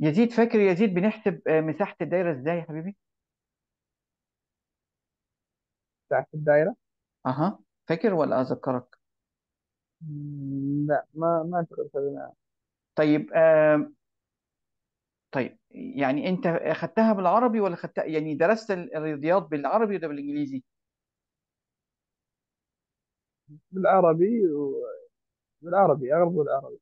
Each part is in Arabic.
يزيد فاكر يزيد بنحسب آه، مساحة الدايرة ازاي يا حبيبي؟ مساحة الدايرة اها فاكر ولا اذكرك؟ لا ما ما أذكر طيب آه طيب يعني انت اخذتها بالعربي ولا اخذتها يعني درست الرياضيات بالعربي ولا بالانجليزي؟ بالعربي و... بالعربي أغلب بالعربي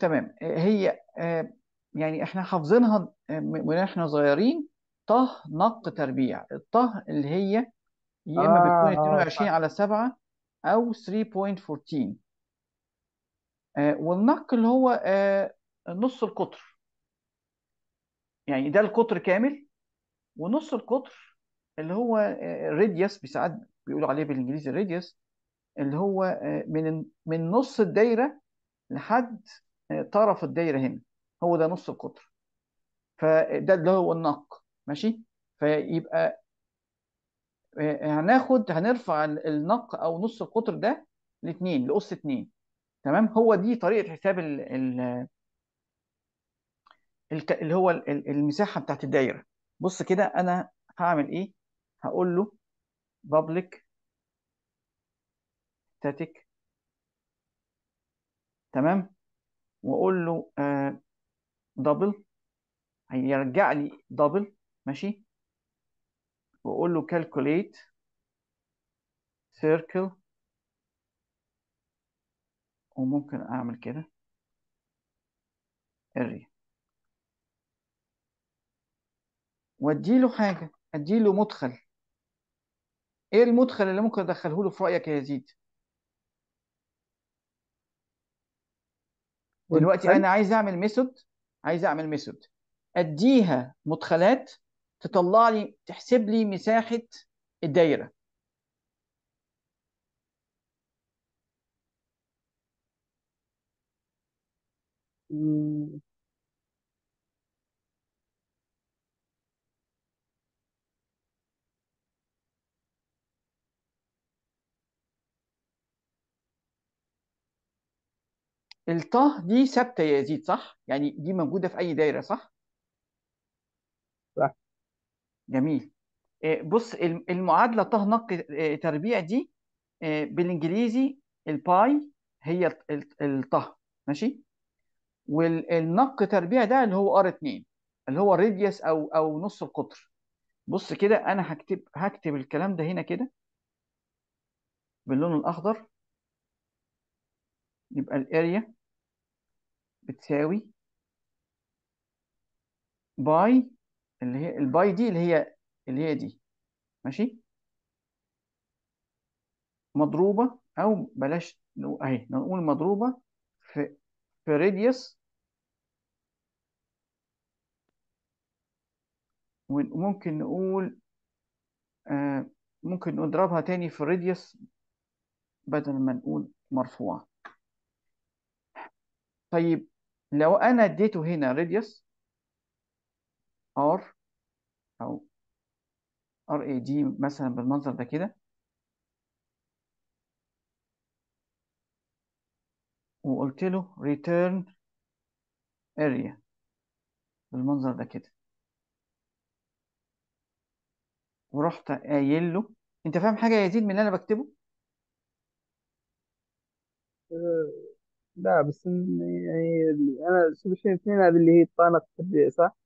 تمام آه، هي آه، يعني احنا حافظينها من احنا صغيرين طه نق تربيع الطه اللي هي يا اما بتكون 22 آه، آه، على 7 او 3.14 آه والنق اللي هو آه نص القطر يعني ده القطر كامل ونص القطر اللي هو الريديوس آه، بيساعد بيقولوا عليه بالانجليزي الريديوس اللي هو من من نص الدايره لحد طرف الدايره هنا هو ده نص القطر فده اللي هو النق ماشي فيبقى آه، آه، هناخد هنرفع النق او نص القطر ده لاثنين لاس اتنين تمام هو دي طريقه حساب ال ال اللي هو المساحه بتاعت الدايره بص كده انا هعمل ايه هقول له public static تمام واقول له آه دبل هيرجع لي دبل ماشي واقول له كالكوليت سيركل وممكن اعمل كده وادي واديله حاجه اديله مدخل ايه المدخل اللي ممكن ادخله له في رايك يا يزيد دلوقتي انا عايز اعمل ميثود عايز اعمل ميثود اديها مدخلات تطلع لي تحسب لي مساحه الدايره الطه دي ثابته يا يزيد صح؟ يعني دي موجوده في اي دايره صح؟ صح جميل آه، بص المعادله طه نق آه، تربيع دي آه، بالانجليزي الباي هي ال- الطه ماشي؟ والنق تربيع ده اللي هو ار 2 اللي هو ريديوس او او نص القطر بص كده انا هكتب هكتب الكلام ده هنا كده باللون الاخضر يبقى الاريا بتساوي باي اللي هي الباي دي اللي هي اللي هي دي ماشي مضروبه او بلاش اهي نقول مضروبه في في راديوس وممكن نقول آه ممكن نضربها تاني في الراديوس بدل ما نقول مرفوعه طيب لو انا اديته هنا radius r او r a d مثلا بالمنظر ده كده وقلت له return area بالمنظر ده كده ورحت قايل له انت فاهم حاجه يا يزيد من اللي انا بكتبه آه. لا بس يعني انا سوبر شين اثنين هذه اللي هي طانق في صح؟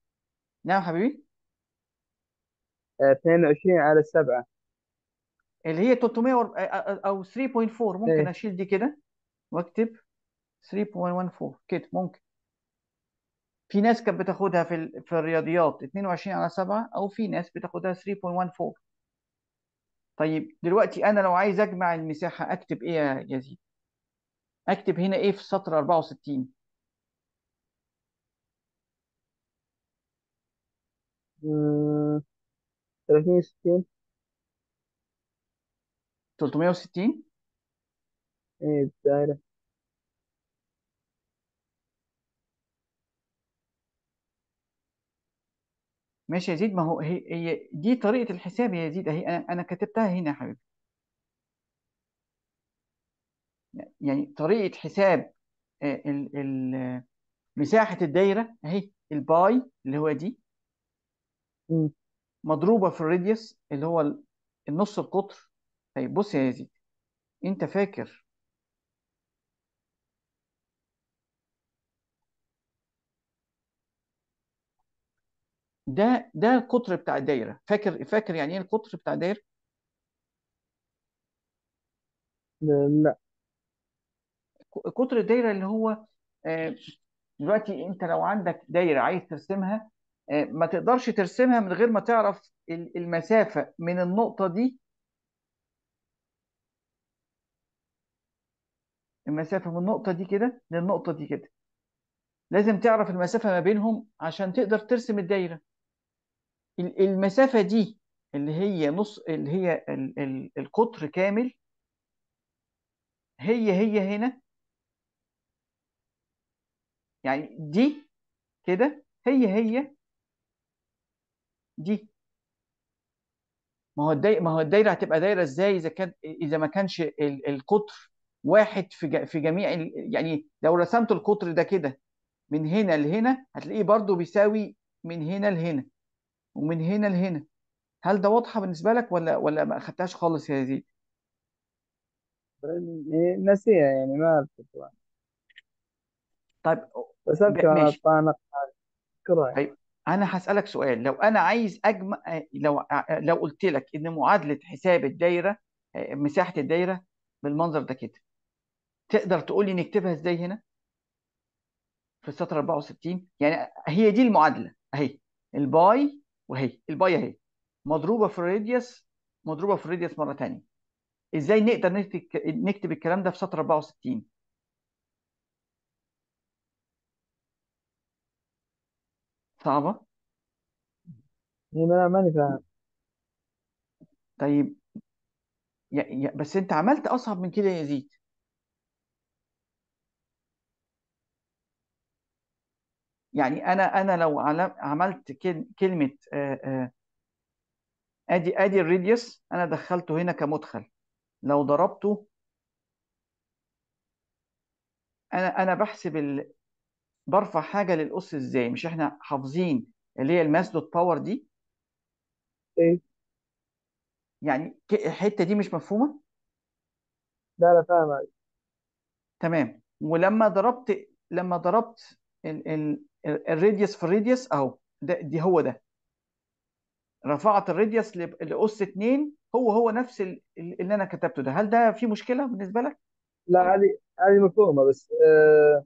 نعم حبيبي 22 آه، على 7 اللي هي 300 آه، آه، او 3.4 ممكن ايه اشيل دي كده واكتب 3.14 كده ممكن في ناس كانت بتاخدها في ال- في الرياضيات 22 على 7 او في ناس بتاخدها 3.14 طيب دلوقتي انا لو عايز اجمع المساحه اكتب ايه يا يزيد هكتب هنا ايه في السطر 64 360 360 ايه الدايرة ماشي يا زيد ما هو هي, هي دي طريقة الحساب يا زيد اهي انا انا كتبتها هنا يا حبيبي يعني طريقه حساب آه، ال ال مساحه الدايره اهي الباي اللي هو دي مضروبه في الراديوس اللي هو النص القطر طيب بص يا يزيد انت فاكر ده ده القطر بتاع الدايره فاكر فاكر يعني ايه القطر بتاع الدايره لا قطر الدايره اللي هو آه، دلوقتي انت لو عندك دايره عايز ترسمها آه، ما تقدرش ترسمها من غير ما تعرف المسافه من النقطه دي المسافه من النقطه دي كده للنقطه دي كده لازم تعرف المسافه ما بينهم عشان تقدر ترسم الدايره المسافه دي اللي هي نص اللي هي القطر كامل هي هي هنا يعني دي كده هي هي دي ما هو الدايره ما هو الدايره هتبقى دايره ازاي اذا كان اذا ما كانش القطر واحد في ج... في جميع يعني لو رسمت القطر ده كده من هنا لهنا هتلاقيه برضو بيساوي من هنا لهنا ومن هنا لهنا هل ده واضحه بالنسبه لك ولا ولا ما اخدتهاش خالص يا زيد؟ إيه، ناسيها يعني ما عرفت طيب رسمت ماشي كره طيب، انا هسالك سؤال لو انا عايز اجمع آه، لو آه، آه، لو قلت لك ان معادله حساب الدايره مساحه الدايره بالمنظر ده كده تقدر تقول لي نكتبها ازاي هنا في السطر 64 يعني هي دي المعادله اهي الباي وهي الباي اهي مضروبه في الراديوس مضروبه في الراديوس مره ثانيه ازاي نقدر نكتب الكلام ده في سطر 64 صعبة يبقى ما ماني فاهم طيب يا يا بس انت عملت اصعب من كده يا يزيد يعني انا انا لو عملت كلمة آه،, آه، ادي ادي الريديوس انا دخلته هنا كمدخل لو ضربته انا انا بحسب برفع حاجه للأس ازاي مش احنا حافظين اللي هي الماس دوت باور دي ايه يعني الحته دي مش مفهومه لا لا فاهم تمام ولما ضربت لما ضربت ال... الراديوس في الراديوس اهو ده دي هو ده رفعت الراديوس لأس 2 هو هو نفس اللي انا كتبته ده هل ده في مشكله بالنسبه لك لا هذه هذه مفهومه بس آه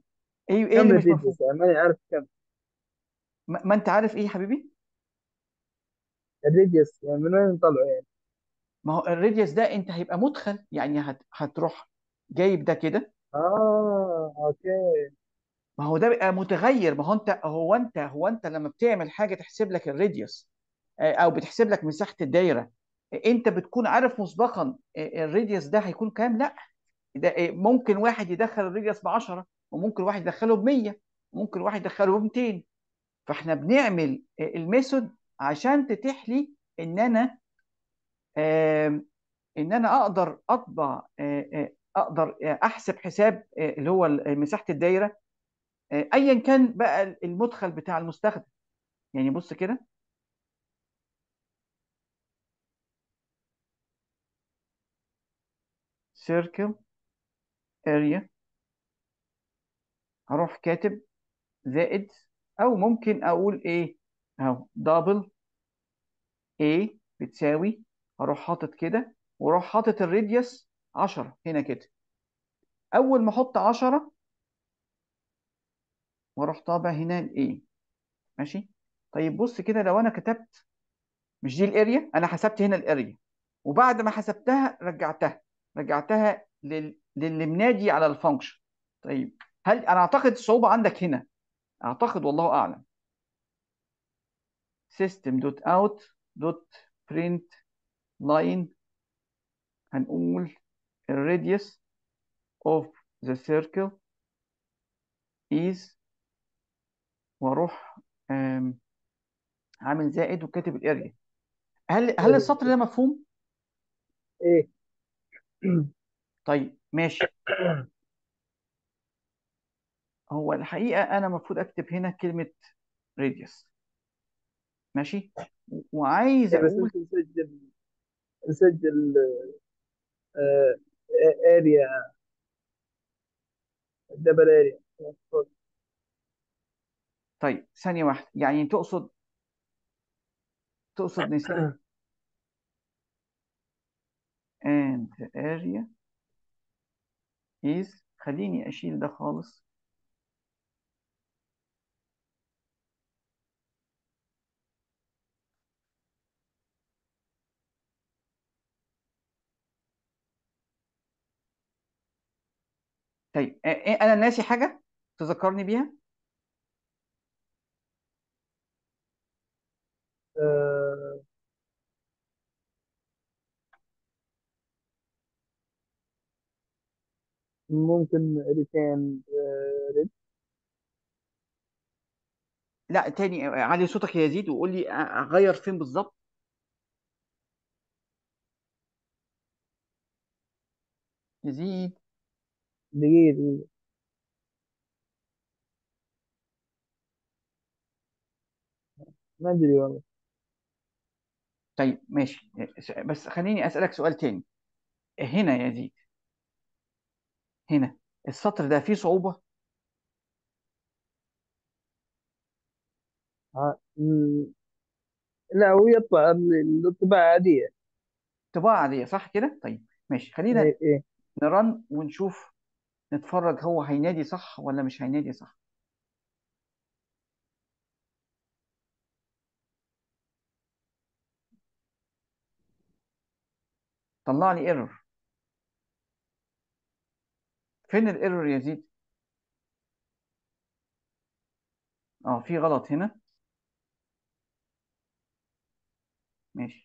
ايه ايه اللي مش مفهوم؟ مفهوم ماني عارف كم ما, ما انت عارف ايه يا حبيبي الريديوس يعني من وين طلعوا يعني ما هو الريديوس ده انت هيبقى مدخل يعني هت... هتروح جايب ده كده اه اوكي ما هو ده بقى متغير ما هو انت هو انت هو انت لما بتعمل حاجه تحسب لك الريديوس آه، او بتحسب لك مساحه الدايره انت بتكون عارف مسبقا آه، الريديوس ده هيكون كام لا ده آه، ممكن واحد يدخل الريديوس ب 10 وممكن واحد يدخله ب 100 وممكن واحد يدخله ب 200 فاحنا بنعمل الميثود عشان تتيح لي ان انا ان انا اقدر اطبع آه، آه، اقدر آه، احسب حساب اللي هو مساحه الدايره ايا كان بقى المدخل بتاع المستخدم يعني بص كده circle area هروح كاتب زائد او ممكن اقول ايه اهو دبل A بتساوي هروح حاطط كده واروح حاطط الراديوس 10 هنا كده اول ما احط 10 واروح طابع هنا a ماشي طيب بص كده لو انا كتبت مش دي الاريا انا حسبت هنا الاريا وبعد ما حسبتها رجعتها رجعتها لل... للي منادي على الفانكشن طيب هل انا اعتقد الصعوبه عندك هنا اعتقد والله اعلم system dot out dot print line هنقول radius of the circle is واروح عامل زائد وكاتب الاريا هل هل طيب. السطر ده مفهوم؟ ايه طيب ماشي هو الحقيقة أنا المفروض أكتب هنا كلمة radius ماشي وعايز إيه، بس أقول انت مسجل مسجل اريا دبل اريا طيب ثانية واحدة يعني تقصد تقصد نساء and area is خليني أشيل ده خالص طيب إيه انا ناسي حاجه تذكرني بيها آه، ممكن ريتان آه، ريد لا تاني آه، علي صوتك يا يزيد وقول لي اغير فين بالظبط يزيد دقيقة دقيقة ما أدري والله طيب ماشي بس خليني أسألك سؤال تاني هنا يا زيد هنا السطر ده فيه صعوبة آه، لا هو يطبع الطباعة عادية طباعة عادية صح كده طيب ماشي خلينا إيه إيه نرن ونشوف نتفرج هو هينادي صح ولا مش هينادي صح طلع لي ايرور فين الايرور يا زيد اه في غلط هنا ماشي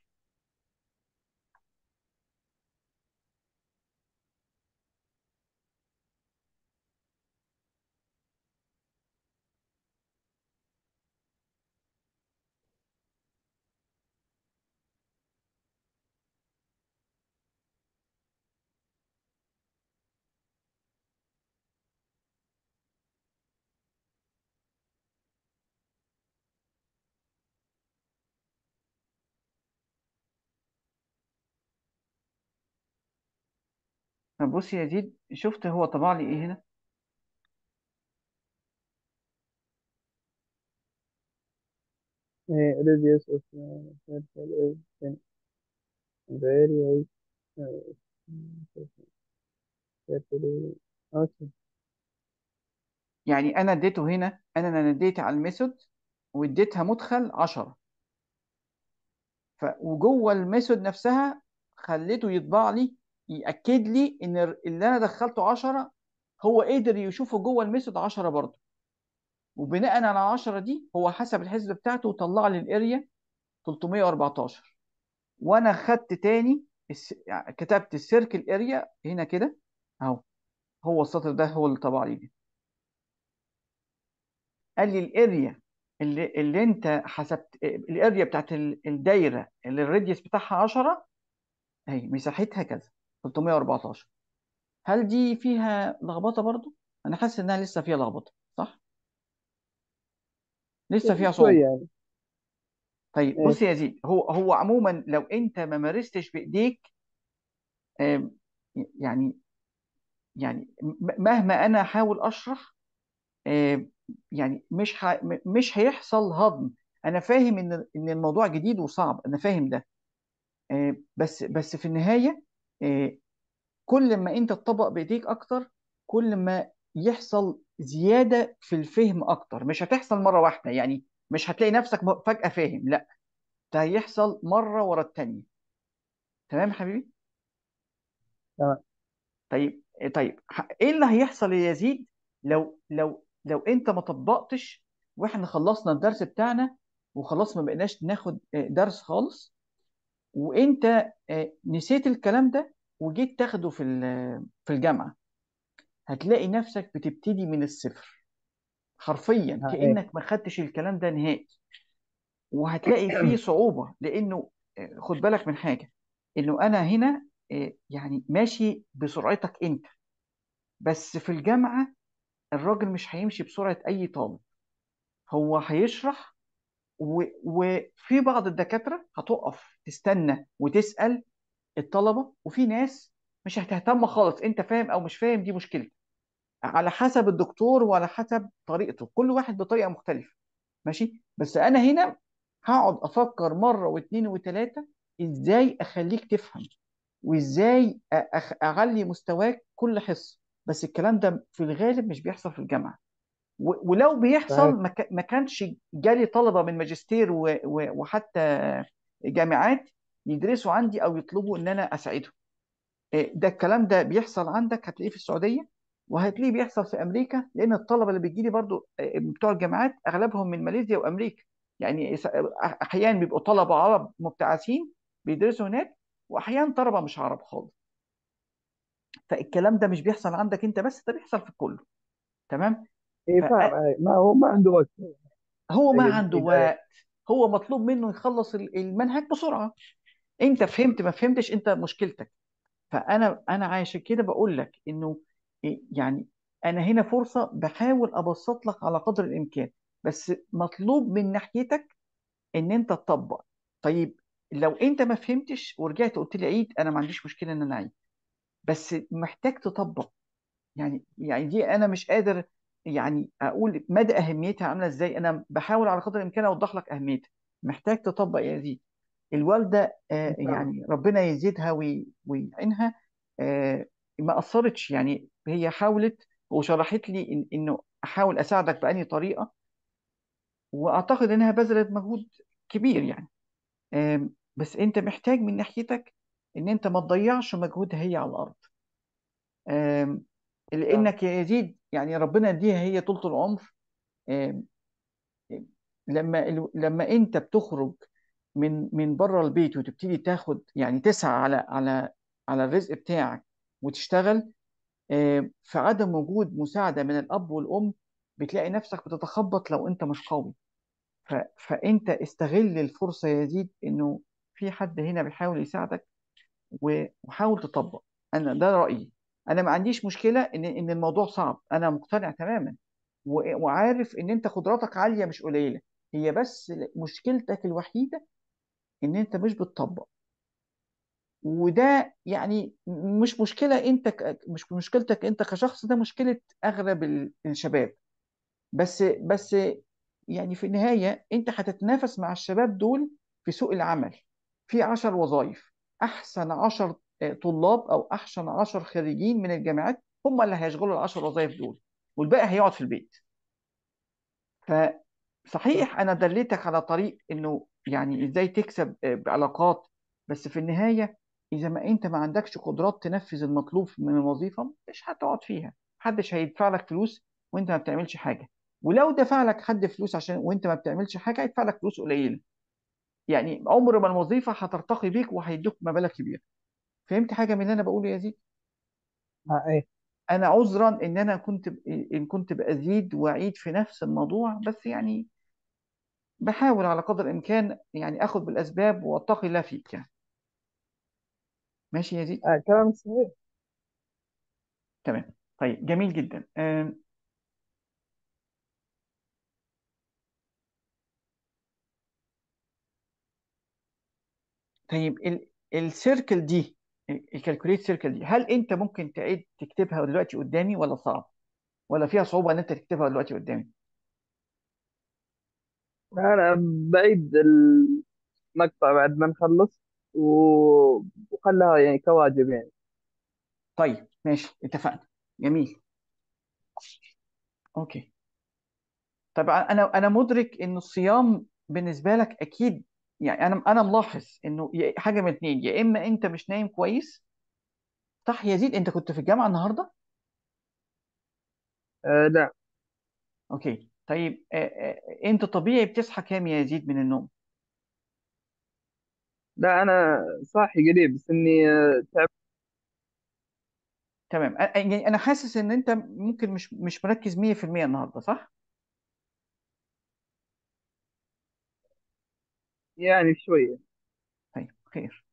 بص يا زيد شفت هو طبع لي ايه هنا radius of circle is 10. circle okay. يعني انا اديته هنا انا انا اديت على الميثود واديتها مدخل 10 ف وجوه الميثود نفسها خليته يطبع لي ياكد لي ان اللي انا دخلته 10 هو قدر يشوفه جوه الميثود 10 برضه وبناء على 10 دي هو حسب الحسبه بتاعته وطلع لي الاريا 314 وانا خدت تاني كتبت السيركل اريا هنا كده اهو هو السطر ده هو اللي طبع لي دي. قال لي الاريا اللي, اللي انت حسبت الاريا بتاعت الدايره اللي الراديوس بتاعها 10 اهي مساحتها كذا 314 هل دي فيها لخبطه برضو انا حاسس انها لسه فيها لخبطه صح لسه فيها صعوبه يعني طيب آه. بص يا زيد هو هو عموما لو انت ما مارستش بايديك آه، يعني يعني مهما انا احاول اشرح آه، يعني مش مش هيحصل هضم انا فاهم ان ان الموضوع جديد وصعب انا فاهم ده بس بس في النهايه آه، كل ما انت تطبق بايديك اكتر كل ما يحصل زياده في الفهم اكتر مش هتحصل مره واحده يعني مش هتلاقي نفسك فجاه فاهم لا ده هيحصل مره ورا التانيه تمام يا حبيبي تمام طيب طيب ايه اللي هيحصل يا يزيد لو لو لو انت ما طبقتش واحنا خلصنا الدرس بتاعنا وخلاص ما بقيناش ناخد آه، درس خالص وانت آه، نسيت الكلام ده وجيت تاخده في في الجامعه هتلاقي نفسك بتبتدي من الصفر حرفيا إيه؟ كانك ما خدتش الكلام ده نهائي وهتلاقي فيه صعوبه لانه آه، خد بالك من حاجه انه انا هنا آه، يعني ماشي بسرعتك انت بس في الجامعه الراجل مش هيمشي بسرعه اي طالب هو هيشرح وفي بعض الدكاتره هتقف تستنى وتسال الطلبه وفي ناس مش هتهتم خالص انت فاهم او مش فاهم دي مشكلتك على حسب الدكتور وعلى حسب طريقته كل واحد بطريقه مختلفه ماشي بس انا هنا هقعد افكر مره واثنين وثلاثه ازاي اخليك تفهم وازاي اعلي مستواك كل حصه بس الكلام ده في الغالب مش بيحصل في الجامعه ولو بيحصل ما كانش جالي طلبه من ماجستير وحتى جامعات يدرسوا عندي او يطلبوا ان انا اساعدهم آه، ده الكلام ده بيحصل عندك هتلاقيه في السعوديه وهتلاقيه بيحصل في امريكا لان الطلبه اللي بتجي لي برضو آه، بتوع الجامعات اغلبهم من ماليزيا وامريكا يعني احيانا بيبقوا طلبه عرب مبتعثين بيدرسوا هناك واحيانا طلبه مش عرب خالص فالكلام ده مش بيحصل عندك انت بس ده بيحصل في كله تمام اي فاهم آه، ما هو ما عنده وقت هو ما طيب، عنده وقت هو مطلوب منه يخلص المنهج بسرعه انت فهمت ما فهمتش انت مشكلتك فانا انا عايش كده بقول لك انه يعني انا هنا فرصه بحاول ابسط لك على قدر الامكان بس مطلوب من ناحيتك ان انت تطبق طيب لو انت ما فهمتش ورجعت قلت لي عيد انا ما عنديش مشكله ان انا اعيد بس محتاج تطبق يعني يعني دي انا مش قادر يعني اقول مدى اهميتها عامله ازاي انا بحاول على قدر الامكان اوضح لك اهميتها محتاج تطبق يا زيد الوالده آه يعني ربنا يزيدها ويعينها آه ما قصرتش يعني هي حاولت وشرحت لي إن انه احاول اساعدك بأني طريقه واعتقد انها بذلت مجهود كبير يعني آه بس انت محتاج من ناحيتك ان انت ما تضيعش مجهودها هي على الارض لانك يا يزيد يعني ربنا يديها هي طولة العمر آه، آه، لما لما انت بتخرج من من بره البيت وتبتدي تاخد يعني تسعى على على على الرزق بتاعك وتشتغل آه، في عدم وجود مساعدة من الأب والأم بتلاقي نفسك بتتخبط لو أنت مش قوي فأنت استغل الفرصة يا زيد إنه في حد هنا بيحاول يساعدك وحاول تطبق أنا ده رأيي انا ما عنديش مشكله ان ان الموضوع صعب انا مقتنع تماما وعارف ان انت قدراتك عاليه مش قليله هي بس مشكلتك الوحيده ان انت مش بتطبق وده يعني مش مشكله انت ك... مش مشكلتك انت كشخص ده مشكله اغلب الشباب بس بس يعني في النهايه انت هتتنافس مع الشباب دول في سوق العمل في 10 وظائف احسن 10 طلاب او احسن 10 خريجين من الجامعات هم اللي هيشغلوا ال 10 وظائف دول والباقي هيقعد في البيت ف صحيح انا دليتك على طريق انه يعني ازاي تكسب آه، علاقات بس في النهايه اذا ما انت ما عندكش قدرات تنفذ المطلوب من الوظيفه مش هتقعد فيها محدش هيدفع لك فلوس وانت ما بتعملش حاجه ولو دفع لك حد فلوس عشان وانت ما بتعملش حاجه هيدفع لك فلوس قليله يعني عمر ما الوظيفه هترتقي بيك وهيدوك مبالغ كبيره فهمت حاجه من اللي انا بقوله يا زيد اه ايه انا عذرا ان انا كنت ب... ان كنت بازيد واعيد في نفس الموضوع بس يعني بحاول على قدر الامكان يعني اخذ بالاسباب واتقي الله فيك يعني ماشي يا زيد آه، كلام صحيح تمام طيب جميل جدا آم، طيب ال... السيركل دي الكالكوليت سيركل دي هل انت ممكن تعيد تكتبها دلوقتي قدامي ولا صعب ولا فيها صعوبه ان انت تكتبها دلوقتي قدامي انا بعيد المقطع بعد ما نخلص وخلها يعني كواجب يعني طيب ماشي اتفقنا جميل اوكي طبعا انا انا مدرك ان الصيام بالنسبه لك اكيد يعني انا انا ملاحظ انه إيه، حاجه من اتنين يا اما انت مش نايم كويس صح يا زيد انت كنت في الجامعه النهارده آه لا اوكي طيب آه، آه، انت طبيعي بتصحى كام يا يزيد من النوم لا انا صاحي قريب بس اني آه، تعبت تمام يعني انا حاسس ان انت ممكن مش مش مركز 100% النهارده صح يعني شوية طيب خير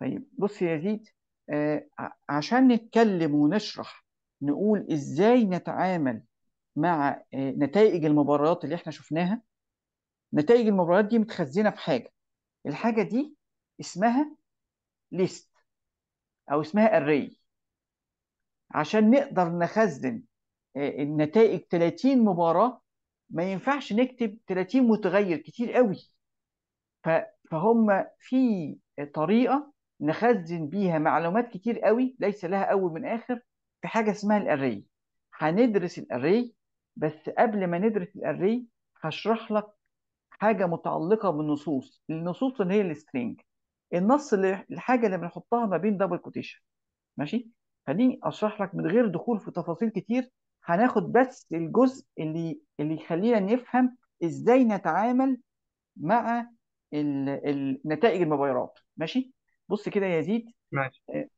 طيب بص يا زيد آه عشان نتكلم ونشرح نقول ازاي نتعامل مع آه نتائج المباريات اللي احنا شفناها نتائج المباريات دي متخزنه في حاجه الحاجه دي اسمها ليست او اسمها اري عشان نقدر نخزن آه، النتائج 30 مباراه ما ينفعش نكتب 30 متغير كتير قوي فهم في طريقه نخزن بيها معلومات كتير قوي ليس لها اول من اخر في حاجه اسمها الاري هندرس الاري بس قبل ما ندرس الاري هشرح لك حاجه متعلقه بالنصوص النصوص اللي هي السترينج النص اللي الحاجه اللي بنحطها ما بين دبل كوتيشن ماشي خليني اشرح لك من غير دخول في تفاصيل كتير هناخد بس الجزء اللي اللي يخلينا نفهم ازاي نتعامل مع ال... ال... نتائج المبايرات ماشي بص كده يا يزيد ماشي آه،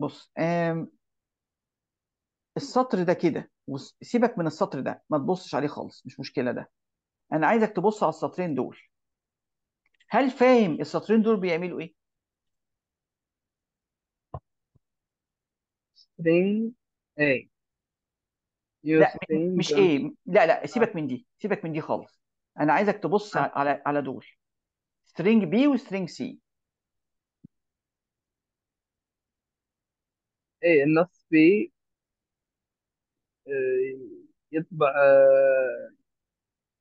بص آم، السطر ده كده وس- سيبك من السطر ده ما تبصش عليه خالص مش مشكلة ده انا عايزك تبص على السطرين دول هل فاهم السطرين دول بيعملوا ايه think A you لا think مش A. ايه لا لا آه. سيبك من دي سيبك من دي خالص انا عايزك تبص آه. على على دول string B string C إيه النص B آه، يطبع يتبع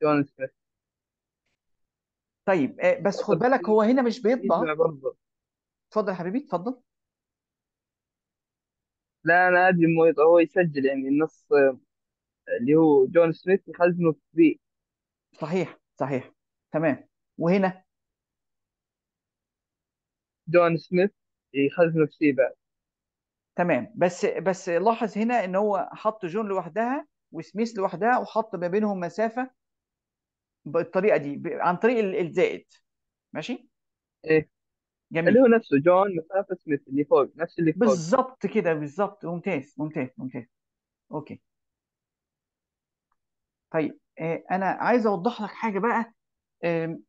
جون سميث طيب آه، بس خد بالك هو هنا مش بيطبع اتفضل يا حبيبي اتفضل لا انا ادري انه هو يسجل يعني النص آه، اللي هو جون سميث يخزنه بي صحيح صحيح تمام وهنا جون سميث يخزنه سي بعد تمام بس بس لاحظ هنا ان هو حط جون لوحدها وسميث لوحدها وحط ما بينهم مسافه بالطريقه دي عن طريق الزائد ماشي ايه جميل اللي هو نفسه جون مسافة سميث اللي فوق نفس اللي فوق بالضبط كده بالضبط ممتاز ممتاز ممتاز اوكي طيب آه انا عايز اوضح لك حاجه بقى آه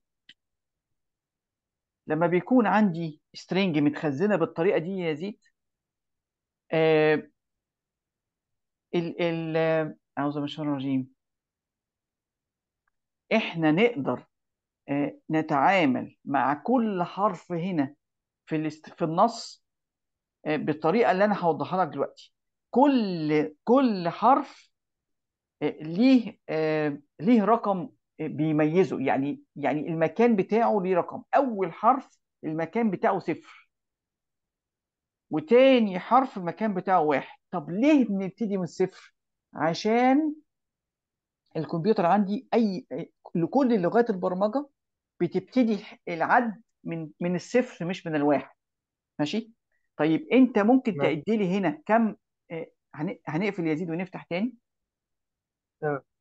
لما بيكون عندي سترينج متخزنه بالطريقه دي يا زيد ااا آه، ال ال آه، اعوذ بالله من الشيطان الرجيم احنا نقدر آه، نتعامل مع كل حرف هنا في في النص آه، بالطريقه اللي انا هوضحها لك دلوقتي كل كل حرف آه، ليه ليه رقم بيميزه يعني يعني المكان بتاعه ليه رقم اول حرف المكان بتاعه صفر وتاني حرف المكان بتاعه واحد طب ليه بنبتدي من الصفر عشان الكمبيوتر عندي اي لكل لغات البرمجه بتبتدي العد من من الصفر مش من الواحد ماشي طيب انت ممكن تعد لي هنا كم آه، هنقفل يزيد ونفتح تاني تمام